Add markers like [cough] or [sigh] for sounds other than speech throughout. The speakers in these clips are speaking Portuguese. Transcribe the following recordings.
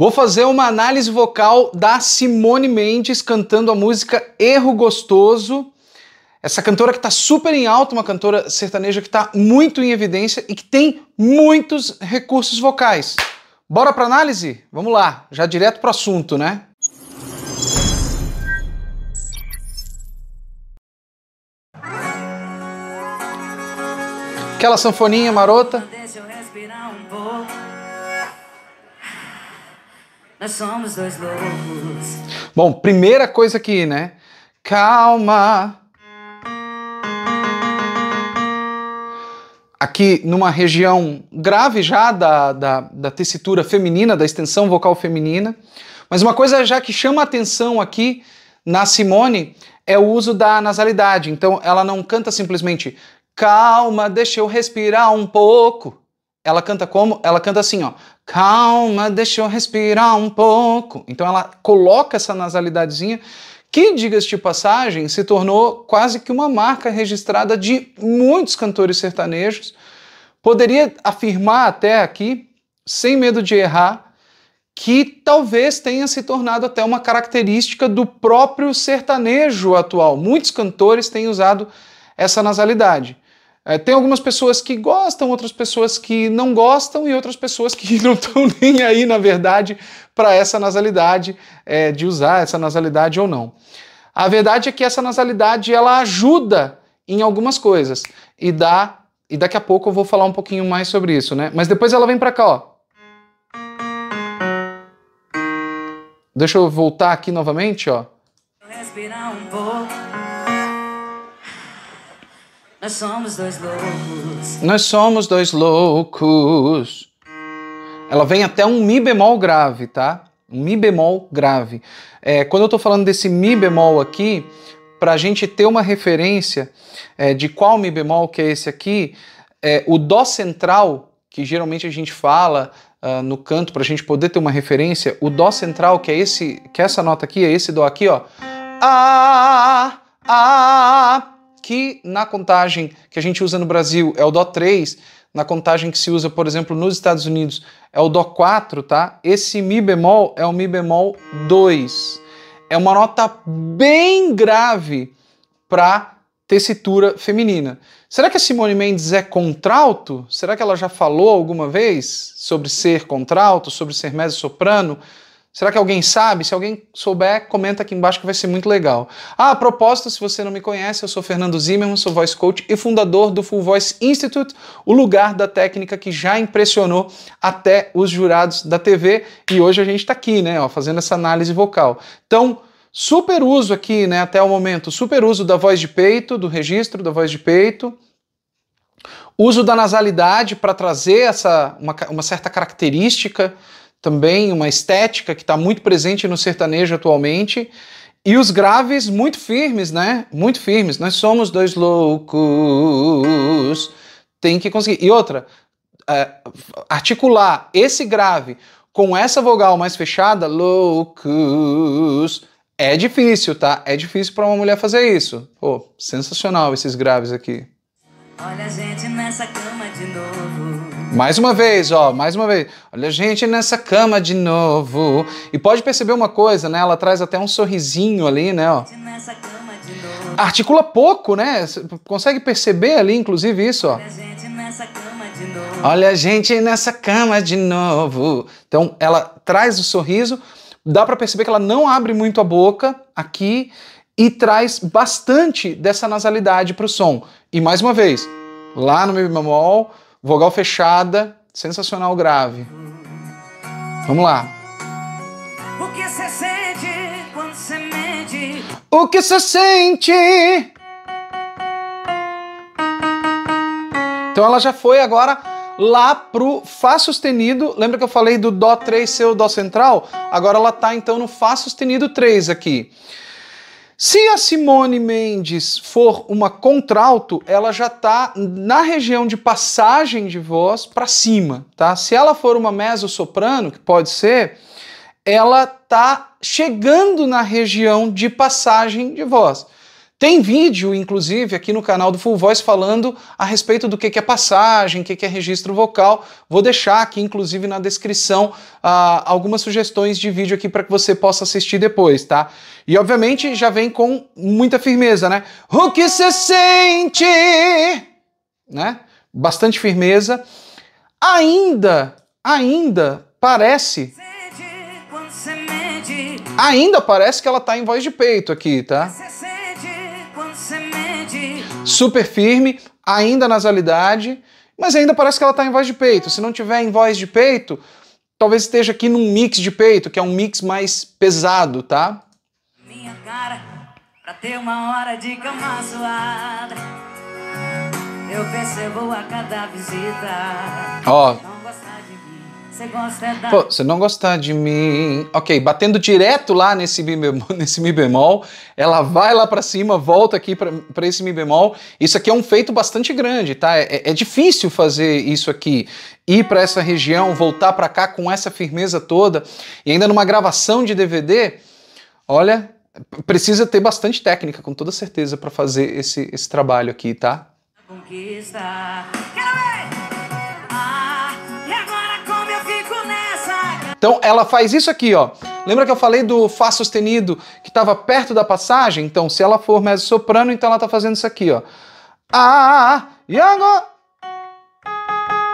Vou fazer uma análise vocal da Simone Mendes cantando a música Erro Gostoso. Essa cantora que está super em alta, uma cantora sertaneja que está muito em evidência e que tem muitos recursos vocais. Bora para análise? Vamos lá, já direto para o assunto, né? Aquela sanfoninha marota. Deixa eu respirar um pouco. Nós somos dois loucos. Bom, primeira coisa aqui, né? Calma. Aqui numa região grave já da, da, da tessitura feminina, da extensão vocal feminina. Mas uma coisa já que chama atenção aqui na Simone é o uso da nasalidade. Então ela não canta simplesmente calma, deixa eu respirar um pouco. Ela canta como? Ela canta assim, ó. Calma, deixa eu respirar um pouco. Então ela coloca essa nasalidadezinha que, diga-se de passagem, se tornou quase que uma marca registrada de muitos cantores sertanejos. Poderia afirmar até aqui, sem medo de errar, que talvez tenha se tornado até uma característica do próprio sertanejo atual. Muitos cantores têm usado essa nasalidade. É, tem algumas pessoas que gostam, outras pessoas que não gostam e outras pessoas que [laughs] não estão nem aí, na verdade, para essa nasalidade, é, de usar essa nasalidade ou não. A verdade é que essa nasalidade ela ajuda em algumas coisas e dá e daqui a pouco eu vou falar um pouquinho mais sobre isso, né? Mas depois ela vem para cá, ó. Deixa eu voltar aqui novamente, ó. Respirar um pouco. Nós somos dois loucos. Nós somos dois loucos. Ela vem até um Mi bemol grave, tá? Um Mi bemol grave. É, quando eu estou falando desse Mi bemol aqui, para a gente ter uma referência é, de qual Mi bemol que é esse aqui, é, o Dó central, que geralmente a gente fala uh, no canto para a gente poder ter uma referência, o Dó central, que é, esse, que é essa nota aqui, é esse Dó aqui, ó. ah, ah, ah que na contagem que a gente usa no Brasil é o DO 3, na contagem que se usa, por exemplo, nos Estados Unidos é o Dó 4, tá? Esse Mi bemol é o Mi bemol 2. É uma nota bem grave para tessitura feminina. Será que a Simone Mendes é contralto? Será que ela já falou alguma vez sobre ser contralto, sobre ser mezzo-soprano? Será que alguém sabe? Se alguém souber, comenta aqui embaixo que vai ser muito legal. Ah, a propósito, se você não me conhece, eu sou Fernando Zimmermann, sou voice coach e fundador do Full Voice Institute, o lugar da técnica que já impressionou até os jurados da TV. E hoje a gente está aqui, né, ó, fazendo essa análise vocal. Então, super uso aqui, né, até o momento, super uso da voz de peito, do registro da voz de peito uso da nasalidade para trazer essa uma, uma, certa característica também, uma estética que está muito presente no sertanejo atualmente. E os graves muito firmes, né? Muito firmes. Nós somos dois loucos. Tem que conseguir. E outra, é, articular esse grave com essa vogal mais fechada, loucos, é difícil, tá? É difícil para uma mulher fazer isso. Pô, sensacional esses graves aqui. Olha a gente nessa cama de novo. Mais uma vez, ó, mais uma vez. Olha a gente nessa cama de novo. E pode perceber uma coisa, né? Ela traz até um sorrisinho ali, né? Ó. Articula pouco, né? Consegue perceber ali, inclusive, isso, ó. Olha a gente nessa cama de novo. Então, ela traz o sorriso. Dá para perceber que ela não abre muito a boca aqui e traz bastante dessa nasalidade para o som. E mais uma vez, lá no meu bemol Vogal fechada, sensacional grave. Vamos lá. O que você sente quando você mente? O que você sente? Então ela já foi agora lá pro Fá sustenido. Lembra que eu falei do Dó 3 seu Dó central? Agora ela tá então no Fá sustenido 3 aqui. Se a Simone Mendes for uma contralto, ela já está na região de passagem de voz para cima, tá? Se ela for uma mezzo-soprano, que pode ser, ela tá chegando na região de passagem de voz. Tem vídeo, inclusive, aqui no canal do Full Voice falando a respeito do que é passagem, o que é registro vocal. Vou deixar aqui, inclusive, na descrição ah, algumas sugestões de vídeo aqui para que você possa assistir depois, tá? E, obviamente, já vem com muita firmeza, né? O que se sente? Né? Bastante firmeza. Ainda, ainda parece... Ainda parece que ela está em voz de peito aqui, tá? super firme, ainda nasalidade, mas ainda parece que ela está em voz de peito. Se não tiver em voz de peito, talvez esteja aqui num mix de peito, que é um mix mais pesado, tá? Minha cara, pra ter uma hora de cama suada, eu percebo a cada visita. Ó. Você gosta da... Pô, você não gostar de mim. Ok, batendo direto lá nesse mi bemol, [laughs] nesse mi bemol ela vai lá para cima, volta aqui para esse mi bemol. Isso aqui é um feito bastante grande, tá? É, é, é difícil fazer isso aqui. Ir para essa região, voltar para cá com essa firmeza toda. E ainda numa gravação de DVD, olha, precisa ter bastante técnica, com toda certeza, para fazer esse, esse trabalho aqui, tá? Conquista. Então ela faz isso aqui, ó. Lembra que eu falei do Fá sustenido que estava perto da passagem? Então, se ela for mezzo soprano, então ela está fazendo isso aqui, ó. Ah, e agora?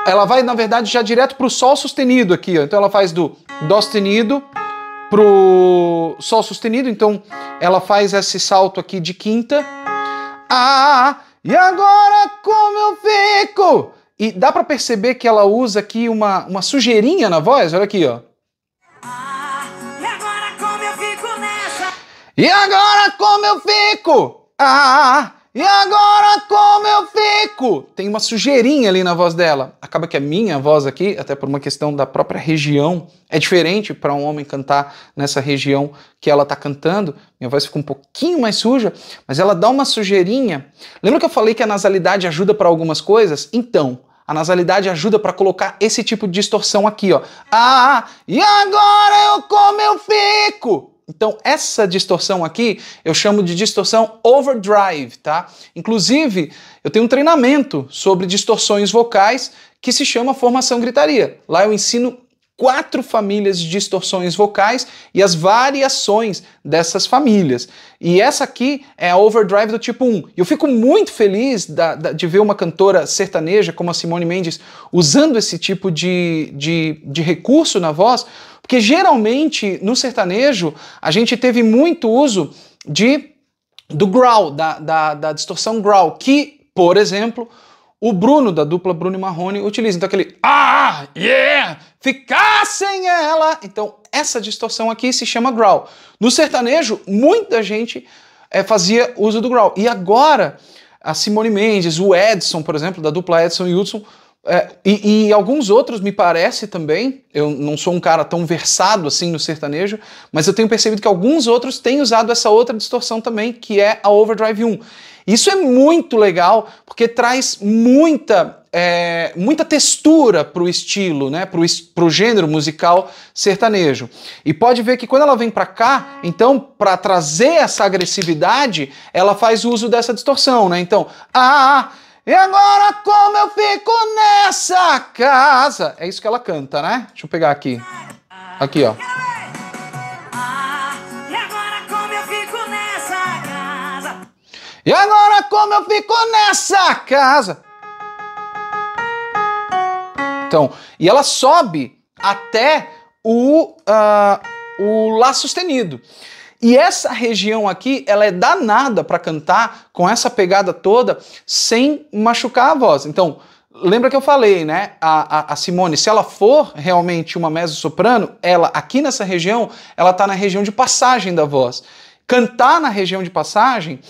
Ela vai, na verdade, já direto pro Sol sustenido aqui, ó. Então ela faz do Dó sustenido pro Sol sustenido. Então ela faz esse salto aqui de quinta. Ah, e agora como eu fico? E dá para perceber que ela usa aqui uma, uma sujeirinha na voz? Olha aqui, ó. E agora como eu fico? Ah, e agora como eu fico? Tem uma sujeirinha ali na voz dela. Acaba que a minha voz aqui, até por uma questão da própria região, é diferente para um homem cantar nessa região que ela está cantando. Minha voz fica um pouquinho mais suja, mas ela dá uma sujeirinha. Lembra que eu falei que a nasalidade ajuda para algumas coisas? Então, a nasalidade ajuda para colocar esse tipo de distorção aqui, ó. Ah, e agora eu como eu fico? Então, essa distorção aqui eu chamo de distorção overdrive, tá? Inclusive, eu tenho um treinamento sobre distorções vocais que se chama Formação Gritaria. Lá eu ensino quatro famílias de distorções vocais e as variações dessas famílias. E essa aqui é a overdrive do tipo 1. E eu fico muito feliz da, da, de ver uma cantora sertaneja como a Simone Mendes usando esse tipo de, de, de recurso na voz, porque geralmente no sertanejo a gente teve muito uso de do growl, da, da, da distorção growl, que, por exemplo, o Bruno, da dupla Bruno e Marrone, utiliza. Então aquele ah, yeah, ficar sem ela. Então essa distorção aqui se chama growl. No sertanejo, muita gente é, fazia uso do growl. E agora, a Simone Mendes, o Edson, por exemplo, da dupla Edson e Hudson, é, e, e, alguns outros me parece também, eu não sou um cara tão versado assim no sertanejo, mas eu tenho percebido que alguns outros têm usado essa outra distorção também, que é a Overdrive 1. Isso é muito legal, porque traz muita, é, muita textura para o estilo, né, para o gênero musical sertanejo. E pode ver que quando ela vem para cá, então, para trazer essa agressividade, ela faz uso dessa distorção. Né? Então, ah, ah, ah e agora como eu fico nessa casa? É isso que ela canta, né? Deixa eu pegar aqui. Aqui, ó. E agora como eu fico nessa casa? Então, e ela sobe até o, uh, o Lá sustenido. E essa região aqui, ela é danada para cantar com essa pegada toda sem machucar a voz. Então, lembra que eu falei, né? A, a, a Simone, se ela for realmente uma mezzo-soprano, ela aqui nessa região, ela está na região de passagem da voz. Cantar na região de passagem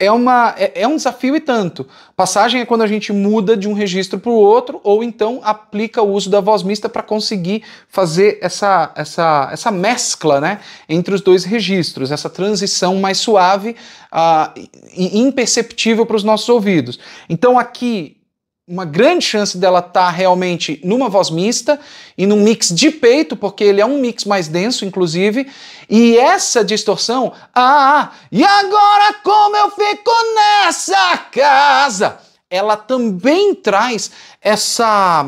é, uma, é, é, um desafio e tanto. Passagem é quando a gente muda de um registro para o outro, ou então aplica o uso da voz mista para conseguir fazer essa, essa, essa mescla né, entre os dois registros, essa transição mais suave uh, ah, e imperceptível para os nossos ouvidos. Então aqui uma grande chance dela estar tá realmente numa voz mista e num mix de peito, porque ele é um mix mais denso, inclusive. E essa distorção, ah, e agora como eu fico nessa casa? Ela também traz essa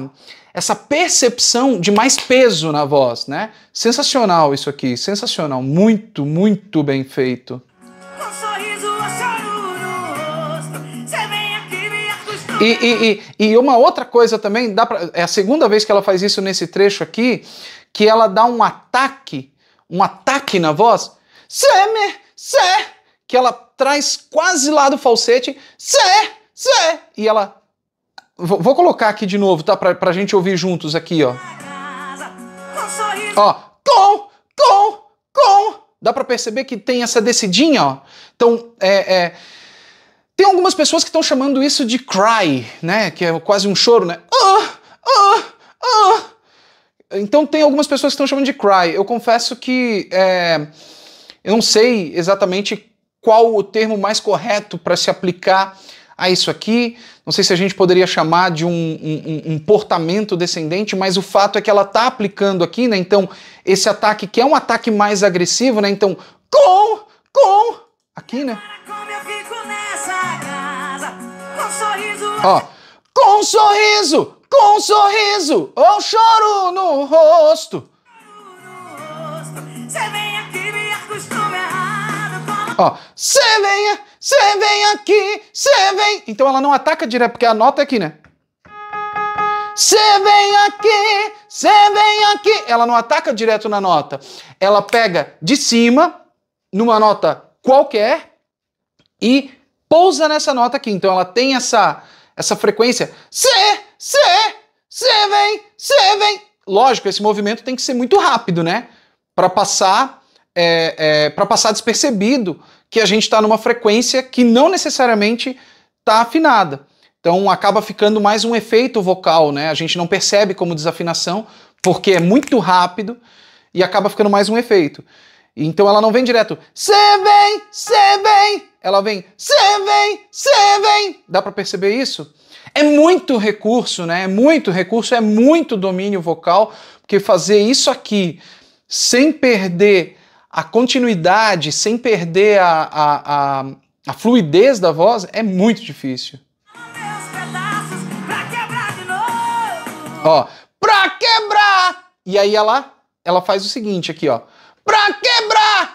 essa percepção de mais peso na voz, né? Sensacional isso aqui, sensacional, muito, muito bem feito. E, e, e, uma outra coisa também, dá pra, é a segunda vez que ela faz isso nesse trecho aqui, que ela dá um ataque, um ataque na voz, seme, se, que ela traz quase lá do falsete, se, se, e ela. Vou colocar aqui de novo, tá? Pra, pra gente ouvir juntos aqui, ó. Ó, com, com, com. Dá pra perceber que tem essa descidinha, ó. Então, é, é tem algumas pessoas que estão chamando isso de cry, né? Que é quase um choro, né? Ah, ah, ah. Então tem algumas pessoas que estão chamando de cry. Eu confesso que é, eu não sei exatamente qual o termo mais correto para se aplicar a isso aqui. Não sei se a gente poderia chamar de um, um, um portamento descendente, mas o fato é que ela está aplicando aqui, né? Então esse ataque que é um ataque mais agressivo, né? Então com, com, aqui, né? Ó. Assim. Com sorriso, com sorriso, ou choro no rosto. Ó, cê vem, cê vem aqui, cê vem. Então ela não ataca direto, porque a nota é aqui, né? Cê vem aqui, cê vem aqui. Ela não ataca direto na nota. Ela pega de cima, numa nota qualquer e pousa nessa nota aqui. Então ela tem essa, essa frequência. C, C, C vem, C vem. Lógico, esse movimento tem que ser muito rápido, né? Para passar, é, é, para passar despercebido que a gente está numa frequência que não necessariamente está afinada. Então acaba ficando mais um efeito vocal, né? A gente não percebe como desafinação porque é muito rápido e acaba ficando mais um efeito. Então ela não vem direto, cê vem, cê vem. Ela vem, cê vem, cê vem. Dá para perceber isso? É muito recurso, né? É muito recurso, é muito domínio vocal, porque fazer isso aqui sem perder a continuidade, sem perder a, a, a, a fluidez da voz, é muito difícil. Pra ó, pra quebrar! E aí ela, ela faz o seguinte aqui, ó. Pra quebrar!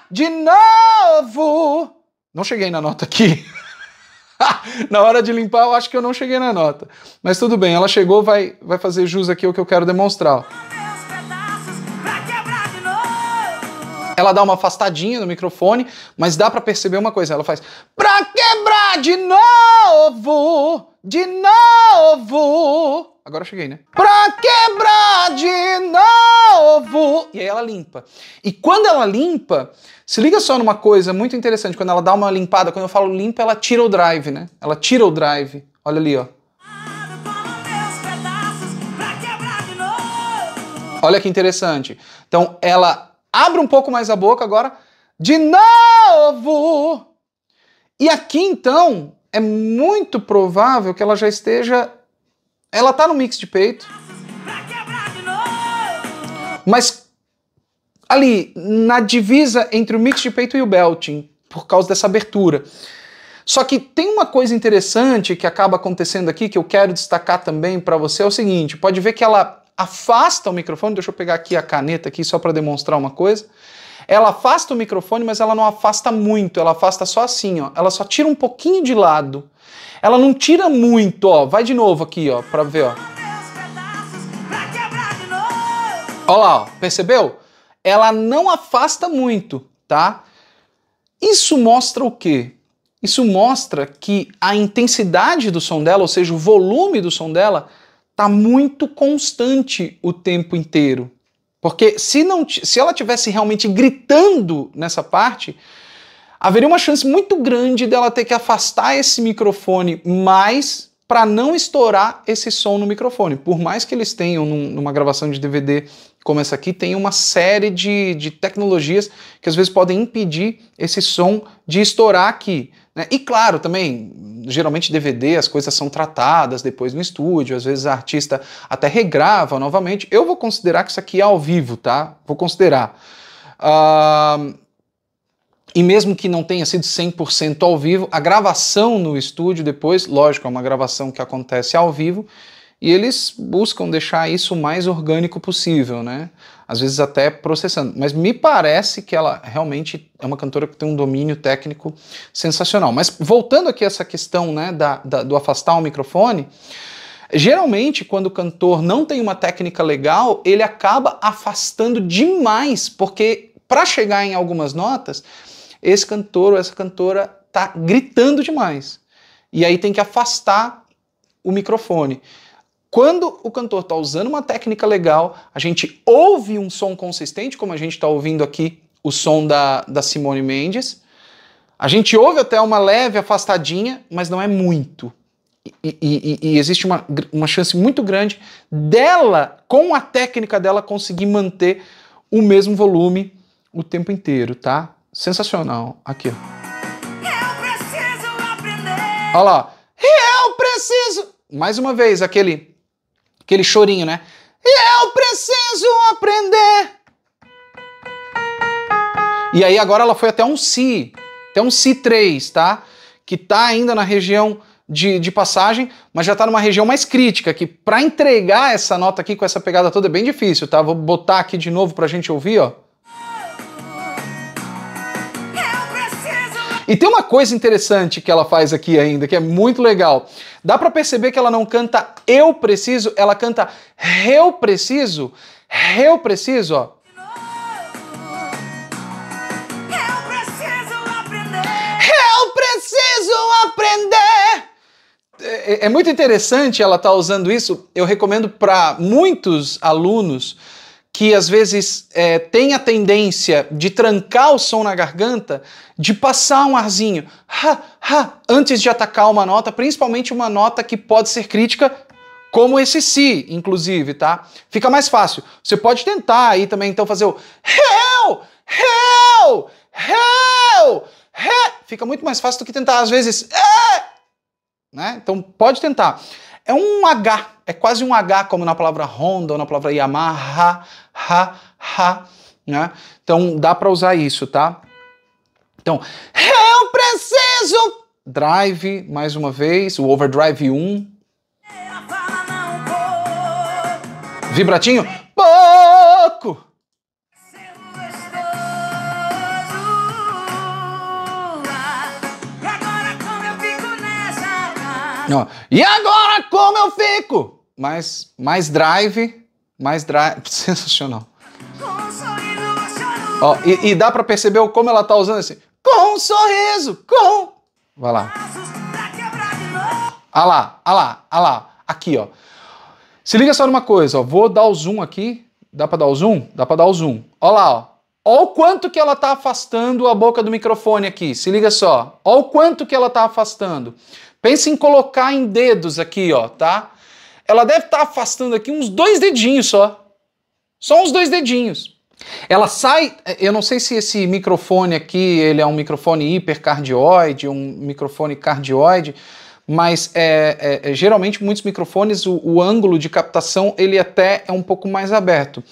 de novo. Não cheguei na nota aqui. [laughs] na hora de limpar, eu acho que eu não cheguei na nota. Mas tudo bem, ela chegou, vai, vai fazer jus aqui ao que eu quero demonstrar. Ela dá uma afastadinha no microfone, mas dá para perceber uma coisa. Ela faz pra quebrar de novo, de novo. Agora eu cheguei, né? Pra quebrar de novo. E aí ela limpa. E quando ela limpa, se liga só numa coisa muito interessante. Quando ela dá uma limpada, quando eu falo limpa, ela tira o drive, né? Ela tira o drive. Olha ali, ó. Olha que interessante. Então ela abre um pouco mais a boca agora. De novo! E aqui então é muito provável que ela já esteja. Ela tá no mix de peito. Mas ali, na divisa entre o mix de peito e o belting, por causa dessa abertura. Só que tem uma coisa interessante que acaba acontecendo aqui que eu quero destacar também para você é o seguinte, pode ver que ela afasta o microfone, deixa eu pegar aqui a caneta aqui só para demonstrar uma coisa. Ela afasta o microfone, mas ela não afasta muito, ela afasta só assim, ó. Ela só tira um pouquinho de lado. Ela não tira muito, ó. Vai de novo aqui, ó, para ver, ó. Olha lá, ó. percebeu? Ela não afasta muito, tá? Isso mostra o quê? Isso mostra que a intensidade do som dela, ou seja, o volume do som dela, tá muito constante o tempo inteiro. Porque se, não, se ela tivesse realmente gritando nessa parte, haveria uma chance muito grande dela ter que afastar esse microfone mais para não estourar esse som no microfone. Por mais que eles tenham num, numa gravação de DVD como essa aqui, tem uma série de, de tecnologias que às vezes podem impedir esse som de estourar aqui. Né? E claro, também, geralmente DVD, as coisas são tratadas depois no estúdio, às vezes a artista até regrava novamente. Eu vou considerar que isso aqui é ao vivo, tá? Vou considerar. Uh, e mesmo que não tenha sido 100% ao vivo, a gravação no estúdio depois, lógico, é uma gravação que acontece ao vivo, e eles buscam deixar isso o mais orgânico possível, né? às vezes até processando. Mas me parece que ela realmente é uma cantora que tem um domínio técnico sensacional. Mas voltando aqui a essa questão né, da, da do afastar o microfone, Geralmente, quando o cantor não tem uma técnica legal, ele acaba afastando demais, porque para chegar em algumas notas, esse cantor ou essa cantora tá gritando demais. E aí tem que afastar o microfone. Quando o cantor está usando uma técnica legal, a gente ouve um som consistente, como a gente está ouvindo aqui o som da, da Simone Mendes. A gente ouve até uma leve afastadinha, mas não é muito. E, e, e, existe uma, uma chance muito grande dela, com a técnica dela, conseguir manter o mesmo volume o tempo inteiro, tá? Sensacional. Aqui, ó. Olha lá. Eu preciso. Mais uma vez, aquele. Aquele chorinho, né? Eu preciso aprender. E aí agora ela foi até um Si, até um Si 3, tá? Que tá ainda na região de, de passagem, mas já tá numa região mais crítica, que para entregar essa nota aqui com essa pegada toda é bem difícil, tá? Vou botar aqui de novo pra gente ouvir, ó. E tem uma coisa interessante que ela faz aqui ainda, que é muito legal. Dá para perceber que ela não canta eu preciso, ela canta eu preciso, eu preciso, ó. É, é, é muito interessante ela estar tá usando isso. Eu recomendo para muitos alunos que às vezes é, tem a tendência de trancar o som na garganta, de passar um arzinho ha, ha, antes de atacar uma nota, principalmente uma nota que pode ser crítica, como esse si, inclusive, tá? Fica mais fácil. Você pode tentar aí também, então, fazer o hell, hell, hell, hell. Fica muito mais fácil do que tentar, às vezes, eh", né? Então, pode tentar. É um H, é quase um H, como na palavra Honda ou na palavra Yamaha ha, ha, né? Então dá para usar isso, tá? Então, eu preciso drive mais uma vez, o overdrive 1. Vibratinho, pouco. Ó, e agora como eu fico? Mais, mais drive mais drive. [laughs] Sensacional. Ó, e, e dá para perceber como ela tá usando assim. Com um sorriso, com. Vai lá. Ah lá, ah lá, ah lá. Aqui, ó. Se liga só numa coisa, ó. Vou dar o zoom aqui. Dá para dar o zoom? Dá para dar o zoom. Ó lá, ó. Ó o quanto que ela tá afastando a boca do microfone aqui. Se liga só. Ó o quanto que ela tá afastando. Pensa em colocar em dedos aqui, ó, tá? ela deve estar tá afastando aqui uns dois dedinhos só. Só uns dois dedinhos. Ela sai, eu não sei se esse microfone aqui, ele é um microfone hipercardioide, um microfone cardioide, mas é, é, é geralmente muitos microfones o, o, ângulo de captação ele até é um pouco mais aberto.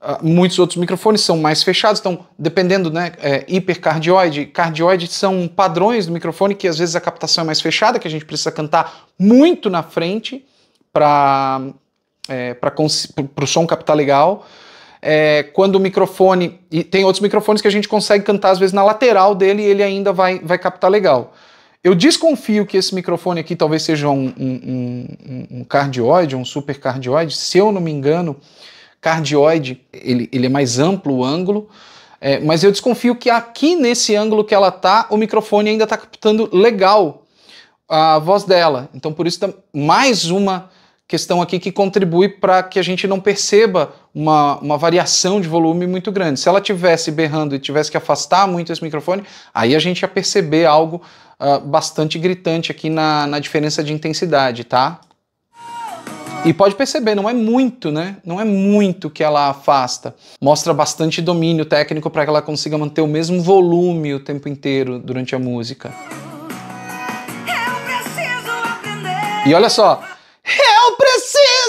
Uh, muitos outros microfones são mais fechados, então dependendo, né, é, hipercardioide, cardioide são padrões do microfone que às vezes a captação é mais fechada, que a gente precisa cantar muito na frente, para é, o som captar legal. É, quando o microfone. E tem outros microfones que a gente consegue cantar, às vezes, na lateral dele e ele ainda vai, vai captar legal. Eu desconfio que esse microfone aqui talvez seja um, um, um, cardioide, um super cardioide. Se eu não me engano, cardioide ele, ele é mais amplo o ângulo. É, mas eu desconfio que aqui nesse ângulo que ela tá, o microfone ainda está captando legal a voz dela. Então, por isso, tá mais uma questão aqui que contribui para que a gente não perceba uma, uma variação de volume muito grande. Se ela tivesse berrando e tivesse que afastar muito esse microfone, aí a gente ia perceber algo uh, bastante gritante aqui na, na diferença de intensidade, tá? E pode perceber, não é muito, né? Não é muito que ela afasta. Mostra bastante domínio técnico para que ela consiga manter o mesmo volume o tempo inteiro durante a música. E olha só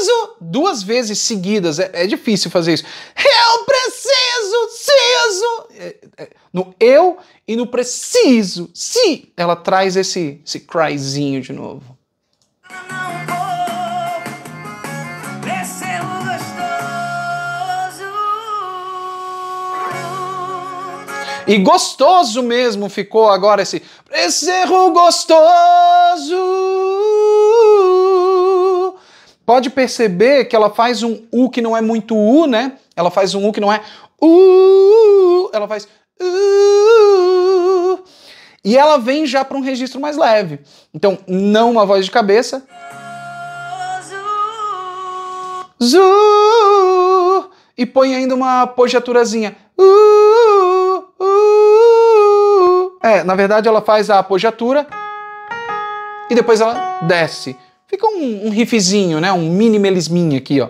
preciso duas vezes seguidas. É, é difícil fazer isso. Eu preciso, preciso. É, é, no eu e no preciso, se. Ela traz esse, esse cryzinho de novo. E gostoso mesmo ficou agora esse precerro gostoso pode perceber que ela faz um U que não é muito U, né? Ela faz um U que não é U, ela faz U. E ela vem já para um registro mais leve. Então, não uma voz de cabeça. Zu. E põe ainda uma apogiaturazinha. É, na verdade ela faz a apogiatura e depois ela desce. Fica um, um riffzinho, né? Um mini melisminha aqui, ó.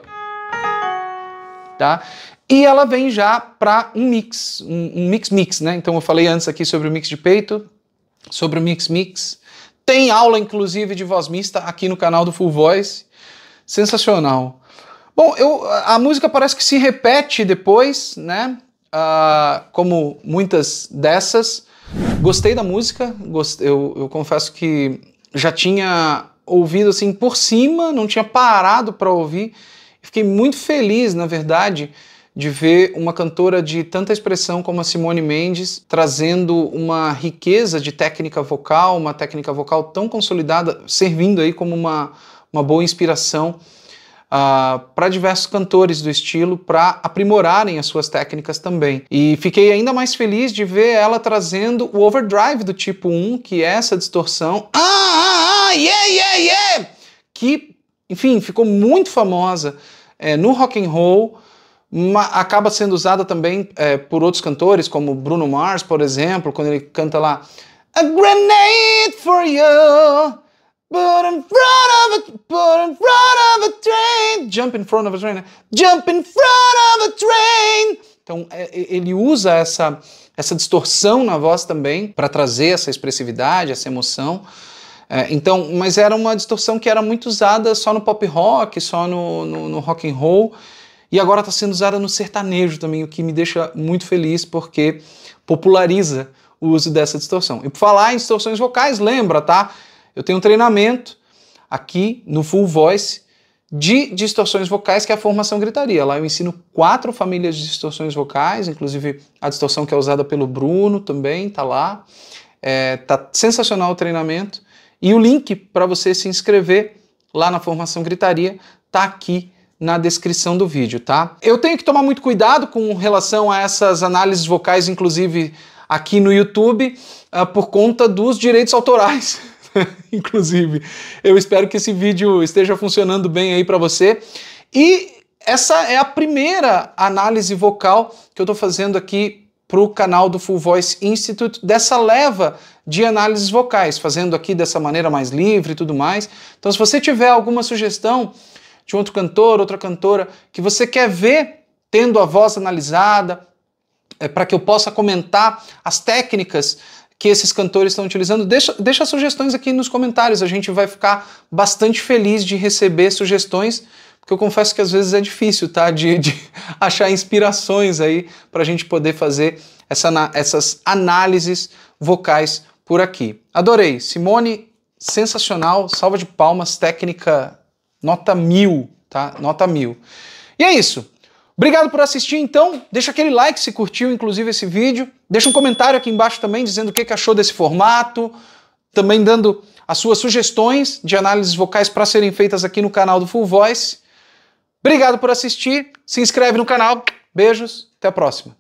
Tá? E ela vem já para um mix, um mix-mix, um né? Então eu falei antes aqui sobre o mix de peito, sobre o mix-mix. Tem aula, inclusive, de voz mista aqui no canal do Full Voice. Sensacional. Bom, eu, a música parece que se repete depois, né? Uh, como muitas dessas. Gostei da música, gost... eu, eu confesso que já tinha ouvido assim por cima, não tinha parado para ouvir. Fiquei muito feliz, na verdade, de ver uma cantora de tanta expressão como a Simone Mendes trazendo uma riqueza de técnica vocal, uma técnica vocal tão consolidada, servindo aí como uma, uma boa inspiração uh, ah, para diversos cantores do estilo, para aprimorarem as suas técnicas também. E fiquei ainda mais feliz de ver ela trazendo o overdrive do tipo 1, que é essa distorção. Ah! yeah, yeah, yeah, que, enfim, ficou muito famosa é, no rock and roll, acaba sendo usada também é, por outros cantores, como Bruno Mars, por exemplo, quando ele canta lá A grenade for you, put in front of a, put in front of a train, jump in front of a train, né? jump in front of a train. Então é, ele usa essa essa distorção na voz também para trazer essa expressividade, essa emoção. É, então, mas era uma distorção que era muito usada só no pop rock, só no, no, no rock and roll, e agora está sendo usada no sertanejo também, o que me deixa muito feliz porque populariza o uso dessa distorção. E por falar em distorções vocais, lembra, tá? Eu tenho um treinamento aqui no Full Voice de distorções vocais, que é a formação gritaria. Lá eu ensino quatro famílias de distorções vocais, inclusive a distorção que é usada pelo Bruno também, tá lá. É, tá sensacional o treinamento. E o link para você se inscrever lá na Formação Gritaria está aqui na descrição do vídeo, tá? Eu tenho que tomar muito cuidado com relação a essas análises vocais, inclusive aqui no YouTube, uh, por conta dos direitos autorais. [laughs] inclusive, eu espero que esse vídeo esteja funcionando bem aí para você. E essa é a primeira análise vocal que eu estou fazendo aqui para o canal do Full Voice Institute dessa leva de análises vocais, fazendo aqui dessa maneira mais livre e tudo mais. Então, se você tiver alguma sugestão de outro cantor, outra cantora que você quer ver tendo a voz analisada, é, para que eu possa comentar as técnicas que esses cantores estão utilizando, deixa, deixa sugestões aqui nos comentários. A gente vai ficar bastante feliz de receber sugestões, porque eu confesso que às vezes é difícil, tá? De, de [laughs] achar inspirações aí para a gente poder fazer essa, essas análises vocais por aqui. Adorei. Simone, sensacional. Salva de palmas, técnica nota mil, tá? Nota mil. E é isso. Obrigado por assistir, então. Deixa aquele like se curtiu, inclusive, esse vídeo. Deixa um comentário aqui embaixo também dizendo o que, que achou desse formato. Também dando as suas sugestões de análises vocais para serem feitas aqui no canal do Full Voice. Obrigado por assistir. Se inscreve no canal. Beijos. Até a próxima.